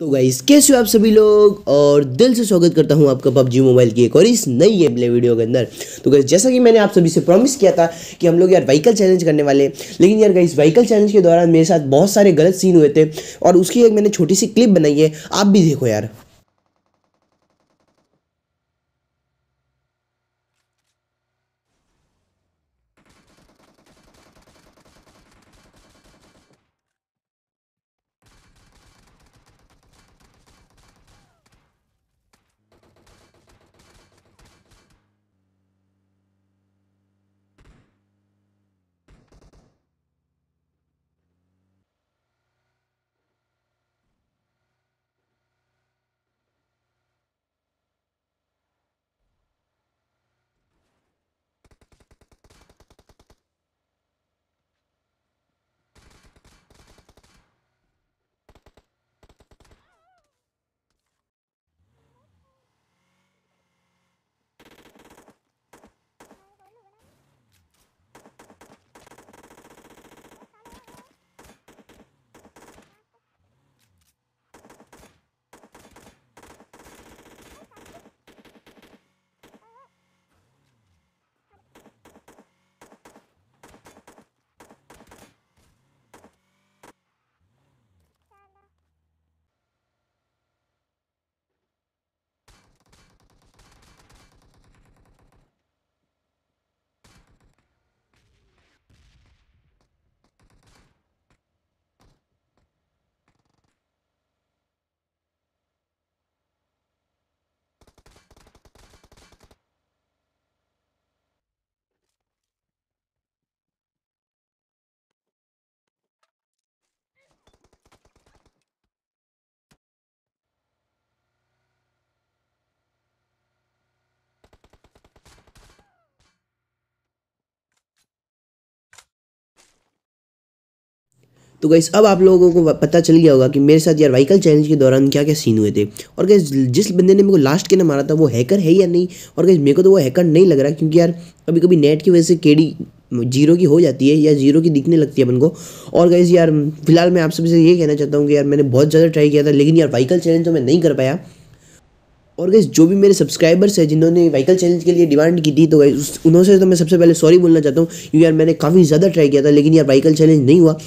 तो गाइस कैसे हो आप सभी लोग और दिल से स्वागत करता हूं आपका पबजी मोबाइल की एक और इस नई एमले वीडियो के अंदर तो गाइस जैसा कि मैंने आप सभी से प्रॉमिस किया था कि हम लोग यार व्हीकल चैलेंज करने वाले लेकिन यार गाइस व्हीकल चैलेंज के दौरान मेरे साथ बहुत सारे गलत सीन हुए थे और उसकी एक मैंने छोटी सी क्लिप बनाई है आप भी देखो यार तो गैस अब आप लोगों को पता चल गया होगा कि मेरे साथ यार वाइकल चैलेंज के दौरान क्या क्या सीन हुए थे और गैस जिस बंदे ने मेरे को लास्ट के ना मारा था वो हैकर है या नहीं और गैस मेरे को तो वो हैकर नहीं लग रहा क्योंकि यार कभी कभी नेट की वजह से केडी जीरो की हो जाती है या जीरो की दिखने लगती है अपन को और गैस यार फिलहाल मैं आप सबसे ये कहना चाहता हूँ कि यार मैंने बहुत ज़्यादा ट्राई किया था लेकिन यार वाइकल चैलेंज तो मैं नहीं कर पाया और गैस जो भी मेरे सब्सक्राइबर्स हैं जिन्होंने वाइकल चैलेंज के लिए डिमांड की थी तो उन्होंने तो मैं सबसे पहले सॉरी बोलना चाहता हूँ क्योंकि यार मैंने काफ़ी ज़्यादा ट्राई किया था लेकिन यार वाइकल चैलेंज नहीं हुआ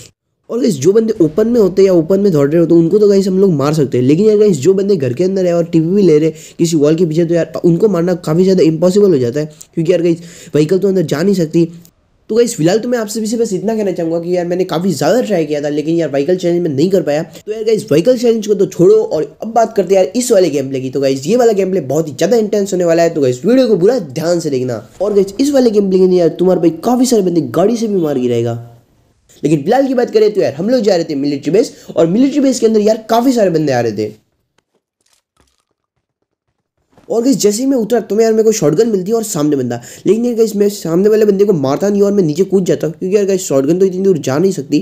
और गाइस जो बंदे ओपन में होते हैं या ओपन में दौड़ रहे होते हैं उनको तो गाइस हम लोग मार सकते हैं लेकिन यार गाइस जो बंदे घर के अंदर है और टीवी भी ले रहे किसी वॉल के पीछे तो यार उनको मारना काफ़ी ज़्यादा इम्पॉसिबल हो जाता है क्योंकि यार गाइस व्हीकल तो अंदर जा नहीं सकती तो गाइस फिलहाल तो मैं आपसे भी बस इतना कहना चाहूँगा कि यार मैंने काफ़ी ज़्यादा ट्राई किया था लेकिन यार व्हीकल चैलेंज में नहीं कर पाया तो यार गाइस व्हीकल चैलेंज को तो छोड़ो और अब बात करते हैं यार इस वाले गेम प्ले की तो गाइस ये वाला गेम प्ले बहुत ही ज़्यादा इंटेंस होने वाला है तो गाइस वीडियो को पूरा ध्यान से देखना और गाइस इस वाले गेम प्ले के लिए यार तुम्हारे भाई काफ़ी सारे बंदे गाड़ी से भी मार गिराएगा लेकिन बिलाल की बात करें तो यार हम लोग जा रहे थे मिलिट्री बेस और मिलिट्री बेस के अंदर यार काफ़ी सारे बंदे आ रहे थे और गई जैसे ही मैं उतरा तो मैं यार मेरे को शॉटगन मिलती है और सामने बंदा लेकिन यार गई मैं सामने वाले बंदे को मारता नहीं और मैं नीचे कूद जाता हूँ क्योंकि यार गई शॉटगन तो इतनी दूर जा नहीं सकती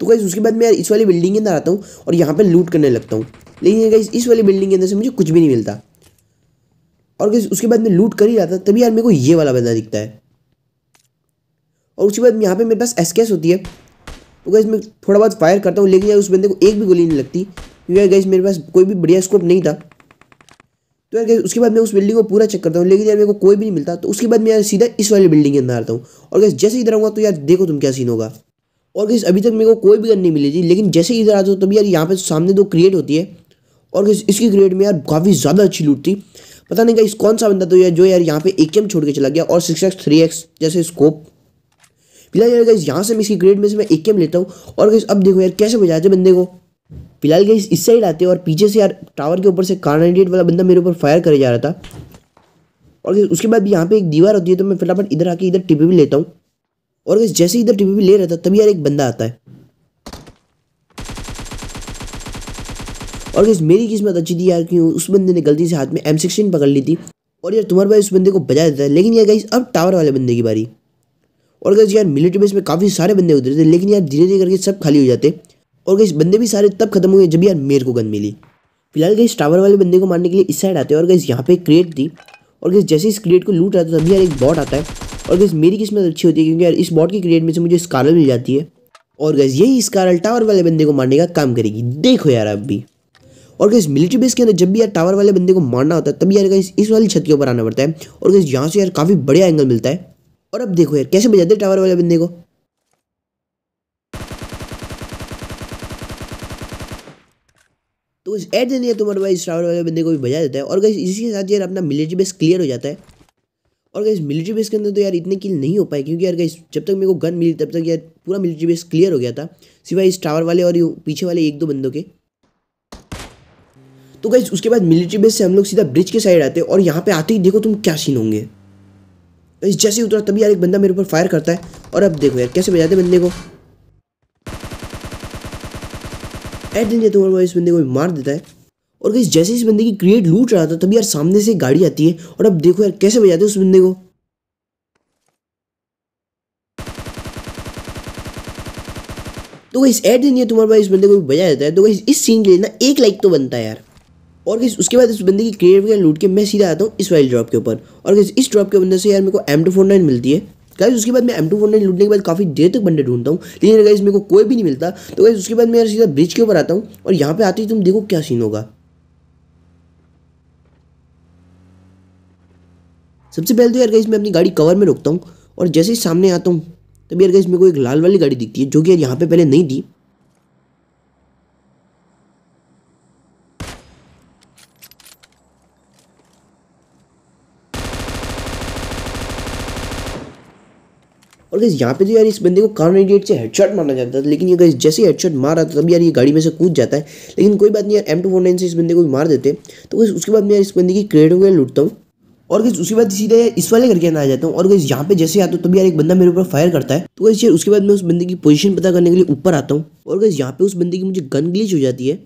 तो गई उसके बाद मैं यार इस वाली बिल्डिंग के अंदर आता हूँ और यहाँ पर लूट करने लगता हूँ लेकिन यार गई इस वाली बिल्डिंग के अंदर से मुझे कुछ भी नहीं मिलता और गई उसके बाद मैं लूट कर ही जाता तभी यार मेरे को ये वाला बंदा दिखता है और उसके बाद यहाँ पे मेरे पास एस होती है तो गैस मैं थोड़ा बहुत फायर करता हूँ लेकिन यार उस बंदे को एक भी गोली नहीं लगती क्योंकि यार गैस मेरे पास कोई भी बढ़िया स्कोप नहीं था तो यार उसके बाद मैं उस बिल्डिंग को पूरा चेक करता हूँ लेकिन यार मेरे को कोई भी नहीं मिलता तो उसके बाद मैं यार सीधा इस वाली बिल्डिंग के अंदर आता हूँ और गैस जैसे इधर आऊँगा तो यार देखो तुम क्या सीन होगा और गैस अभी तक मेरे को कोई भी गन नहीं मिली थी लेकिन जैसे इधर आता हूँ तभी यार यहाँ पे सामने दो क्रिएट होती है और गैस इसकी क्रिएट में यार काफ़ी ज़्यादा अच्छी लूट थी पता नहीं गई कौन सा बंदा तो यार जो यार यहाँ पे एक छोड़ के चला गया और सिक्स एक्स थ्री एक्स जैसे स्कोप फिलहाल यार गाइज यहाँ से मैं इसकी ग्रेड में से मैं एक एम लेता हूँ और गाइज अब देखो यार कैसे बजाते बंदे को फिलहाल गाइज इस साइड आते हैं और पीछे से यार टावर के ऊपर से कार कार्नाइडेट वाला बंदा मेरे ऊपर फायर करे जा रहा था और उसके बाद भी यहाँ पे एक दीवार होती है तो मैं फटाफट इधर आके इधर टिपी भी लेता हूँ और गैस जैसे इधर टिपी भी ले रहा था तभी यार एक बंदा आता है और गैस मेरी किस्मत अच्छी थी यार क्यों उस बंदे ने गलती से हाथ में एम सिक्सटीन पकड़ ली थी और यार तुम्हारे भाई उस बंदे को बजा देता है लेकिन यार गाइस अब टावर वाले बंदे की बारी और गैस यार मिलिट्री बेस में काफ़ी सारे बंदे उतरे थे लेकिन यार धीरे धीरे करके सब खाली हो जाते और गई बंदे भी सारे तब खत्म हुए जब यार मेरे को गन मिली फिलहाल गैस टावर वाले बंदे को मारने के लिए इस साइड आते हैं और गैस यहाँ पे क्रिएट थी और गैस जैसे इस क्रिएट को लूट रहा था तभी यार एक बॉट आता है और गैस मेरी किस्मत अच्छी होती है क्योंकि यार इस बॉट की क्रिएट में से मुझे स्कारल मिल जाती है और गैस यही स्कारल टावर वाले बंदे को मारने का काम करेगी देखो यार अब भी और गैस मिलिट्री बेस के अंदर जब भी यार टावर वाले बंदे को मारना होता है तभी यार गैस इस वाली छत के ऊपर आना पड़ता है और गैस यहाँ से यार काफ़ी बढ़िया एंगल मिलता है और अब देखो यार कैसे बजाते टावर वाले बंदे को तो ऐड देने तुम्हारे भाई टावर वाले बंदे को भी बजा देता है और कहीं इसी के साथ यार अपना मिलिट्री बेस क्लियर हो जाता है और गई मिलिट्री बेस के अंदर तो यार इतने किल नहीं हो पाए क्योंकि यार गई जब तक मेरे को गन मिली तब तक यार पूरा मिलिट्री बेस क्लियर हो गया था सिवाय इस टावर वाले और पीछे वाले एक दो बंदों के तो गई उसके बाद मिलिट्री बेस से हम लोग सीधा ब्रिज के साइड आते और यहाँ पे आते ही देखो तुम क्या सीन होंगे जैसे ही उतरा तभी यार एक बंदा मेरे ऊपर फायर करता है और अब देखो यार कैसे बजाते बंदे को एट दिन जाते इस बंदे को मार देता है और कहीं जैसे इस बंदे की क्रिएट लूट रहा था तभी यार सामने से गाड़ी आती है और अब देखो यार कैसे बजाते उस बंदे को तो इस एड दिन ये तुम्हारे भाई इस बंदे को भी बजा देता है तो इस सीन के लिए ना एक लाइक तो बनता है यार और फिर उसके बाद इस बंदे की क्रिएट वगैरह लूट के मैं सीधा आता हूँ इस वाइल ड्रॉप के ऊपर और गई इस ड्रॉप के अंदर से यार मेरे को एम टू फोर नाइन मिलती है गाइज उसके बाद मैं एम टू फोर नाइन लूटने के बाद काफ़ी देर तक बंदे ढूंढता हूँ लेकिन गाइज मेरे को कोई भी नहीं मिलता तो गाइज उसके बाद मैं यार सीधा ब्रिज के ऊपर आता हूँ और यहाँ पे आते ही तुम देखो क्या सीन होगा सबसे पहले तो यार गाइज मैं अपनी गाड़ी कवर में रोकता हूँ और जैसे ही सामने आता हूँ तभी यार गाइज मेरे को एक लाल वाली गाड़ी दिखती है जो कि यार यहाँ पे पहले नहीं थी और गैस यहाँ पे तो यार इस बंदे को रेडिएट से हेडशॉट मारना जाता था लेकिन ये गैस जैसे हेडशॉट मारा था तब यार ये गाड़ी में से कूद जाता है लेकिन कोई बात नहीं यार एम टू फोर नाइन से इस बंदे को भी मार देते तो गैस उसके बाद मैं यार इस बंदे की क्रेड गया लुटता हूँ और गैस उसके बाद सीधा इस वाले करके अंदर आ जाता हूँ और गैस यहाँ पे जैसे आता हूँ तभी यार एक बंदा मेरे ऊपर फायर करता है तो गैस यार उसके बाद मैं उस बंदे की पोजिशन पता करने के लिए ऊपर आता हूँ और गैस यहाँ पे उस बंदे की मुझे गन ग्लीच हो जाती है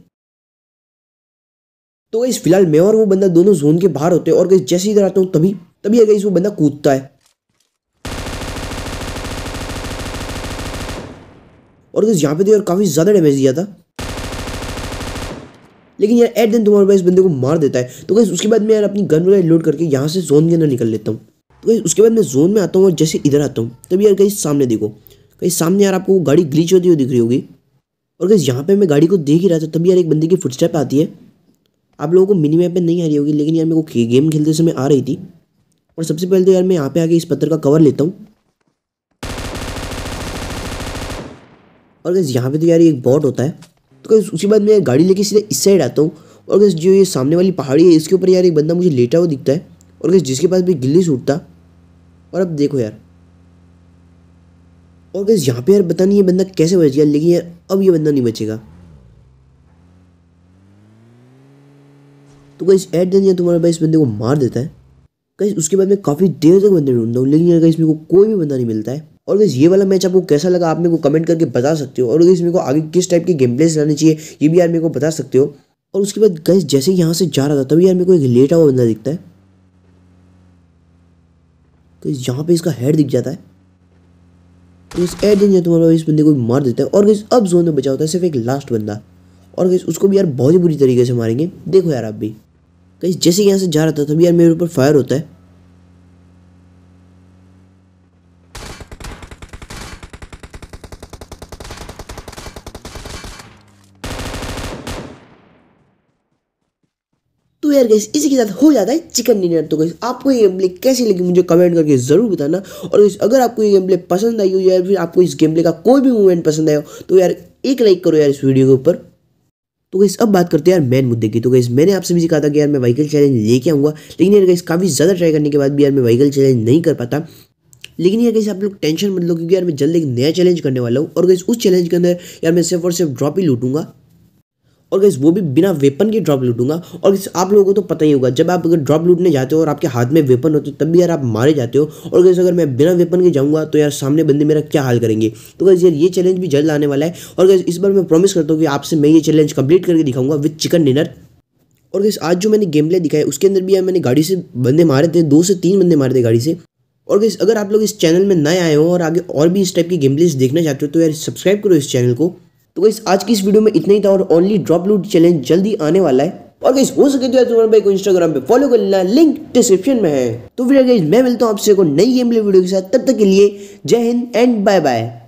तो गैस फिलहाल मैं और वो बंदा दोनों जोन के बाहर होते हैं और गैस जैसे इधर आता हूँ तभी तभी अगर इस वो बंदा कूदता है और तो यहाँ पे तो यार काफ़ी ज़्यादा डैमेज दिया था लेकिन यार एट दिन तुम्हारे इस बंदे को मार देता है तो कैसे उसके बाद मैं यार अपनी गन वगैरह लोड करके यहाँ से जोन के अंदर निकल लेता हूँ तो कैसे उसके बाद मैं जोन में आता हूँ और जैसे इधर आता हूँ तभी यार कहीं सामने देखो कहीं सामने यार आपको गाड़ी ग्लीच होती हुई दिख रही होगी और गई यहाँ पर मैं गाड़ी को देख ही रहा था तभी यार एक बंदे की फुटस्टेप आती है आप लोगों को मिनी मैप में नहीं आ रही होगी लेकिन यार मेरे को गेम खेलते समय आ रही थी और सबसे पहले तो यार मैं यहाँ पे आके इस पत्थर का कवर लेता हूँ और गैस यहाँ पे तो यार एक बॉट होता है तो गैस उसके बाद मैं गाड़ी लेके सीधा इस साइड आता हूँ और गैस जो ये सामने वाली पहाड़ी है इसके ऊपर यार एक बंदा मुझे लेटा हुआ दिखता है और गैस जिसके पास भी गिल्ली सूटता और अब देखो यार और गैस यहाँ पे यार पता नहीं ये बंदा कैसे बच गया लेकिन यार अब ये बंदा नहीं बचेगा तो गैस ऐड दिन तुम्हारे तुम्हारा भाई इस बंदे को मार देता है गैस उसके बाद मैं काफ़ी देर तक बंदे ढूंढता हूँ लेकिन यार कहीं इसमें को कोई भी बंदा नहीं मिलता है और वैसे ये वाला मैच आपको कैसा लगा आप मेरे को कमेंट करके बता सकते हो और वैसे मेरे को आगे किस टाइप की गेम प्लेस लानी चाहिए ये भी यार मेरे को बता सकते हो और उसके बाद गैस जैसे यहाँ से जा रहा था तभी यार मेरे को एक लेटा हुआ बंदा दिखता है यहाँ पे इसका हेड दिख जाता है तो इस एड दिन तुम्हारा इस बंदे को मार देता है और गाइस अब जोन में बचा होता है सिर्फ एक लास्ट बंदा और गाइस उसको भी यार बहुत ही बुरी तरीके से मारेंगे देखो यार आप भी गाइस जैसे यहाँ से जा रहा था तभी यार मेरे ऊपर फायर होता है तो यार गैस इसी के साथ हो जाता है चिकन डिनर तो गैस आपको ये गेम प्ले कैसी लगी मुझे कमेंट करके ज़रूर बताना और अगर आपको ये गेम प्ले पसंद आई हो या फिर आपको इस गेम प्ले का कोई भी मूवमेंट पसंद आया हो तो यार एक लाइक करो यार इस वीडियो के ऊपर तो गई अब बात करते हैं यार मेन मुद्दे की तो गई मैंने आपसे भी कहा था कि यार मैं व्हीकल चैलेंज लेके आऊँगा लेकिन यार गई काफ़ी ज़्यादा ट्राई करने के बाद भी यार मैं व्हीकल चैलेंज नहीं कर पाता लेकिन यार कैसे आप लोग टेंशन मत लो क्योंकि यार मैं जल्द एक नया चैलेंज करने वाला हूँ और गई उस चैलेंज के अंदर यार मैं सिर्फ और सिर्फ ड्रॉप ही लूटूंगा और गैस वो भी बिना वेपन के ड्रॉप लूटूंगा और आप लोगों को तो पता ही होगा जब आप अगर ड्रॉप लूटने जाते हो और आपके हाथ में वेपन होते हो तो तब भी यार आप मारे जाते हो और गैस अगर मैं बिना वेपन के जाऊंगा तो यार सामने बंदे मेरा क्या हाल करेंगे तो गैस यार ये चैलेंज भी जल्द आने वाला है और गैस इस बार मैं प्रॉमिस करता हूँ कि आपसे मैं ये चैलेंज कंप्लीट करके दिखाऊंगा विथ चिकन डिनर और गैस आज जो मैंने गेम प्ले दिखाया उसके अंदर भी यार मैंने गाड़ी से बंदे मारे थे दो से तीन बंदे मारे थे गाड़ी से और गैस अगर आप लोग इस चैनल में नए आए हो और आगे और भी इस टाइप की गेम प्लेस देखना चाहते हो तो यार सब्सक्राइब करो इस चैनल को तो गई आज की इस वीडियो में इतना ही था और ओनली ड्रॉप लूट चैलेंज जल्दी आने वाला है और गई हो सके तो यार तुम्हारे भाई को इंस्टाग्राम पे फॉलो कर लेना लिंक डिस्क्रिप्शन में है तो फिर मैं मिलता हूँ आपसे को नई गेम प्ले वीडियो के साथ तब तक के लिए जय हिंद एंड बाय बाय